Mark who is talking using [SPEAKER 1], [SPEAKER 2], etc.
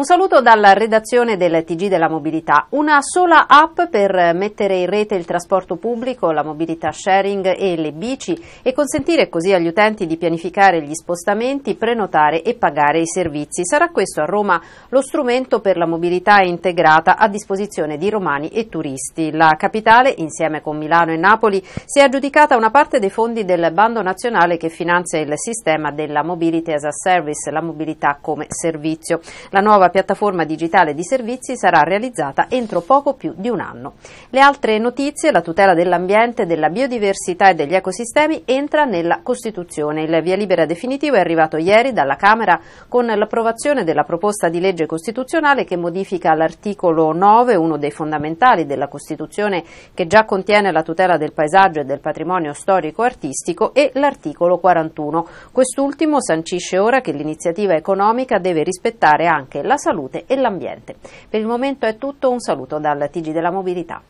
[SPEAKER 1] Un saluto dalla redazione del TG della Mobilità. Una sola app per mettere in rete il trasporto pubblico, la mobilità sharing e le bici e consentire così agli utenti di pianificare gli spostamenti, prenotare e pagare i servizi. Sarà questo a Roma lo strumento per la mobilità integrata a disposizione di romani e turisti. La capitale, insieme con Milano e Napoli, si è aggiudicata una parte dei fondi del bando nazionale che finanzia il sistema della Mobility as a Service, la mobilità come servizio. La nuova piattaforma digitale di servizi sarà realizzata entro poco più di un anno. Le altre notizie, la tutela dell'ambiente, della biodiversità e degli ecosistemi entra nella Costituzione. Il via libera definitivo è arrivato ieri dalla Camera con l'approvazione della proposta di legge costituzionale che modifica l'articolo 9, uno dei fondamentali della Costituzione che già contiene la tutela del paesaggio e del patrimonio storico-artistico e l'articolo 41. Quest'ultimo sancisce ora che l'iniziativa economica deve rispettare anche la salute e l'ambiente. Per il momento è tutto, un saluto dal TG della Mobilità.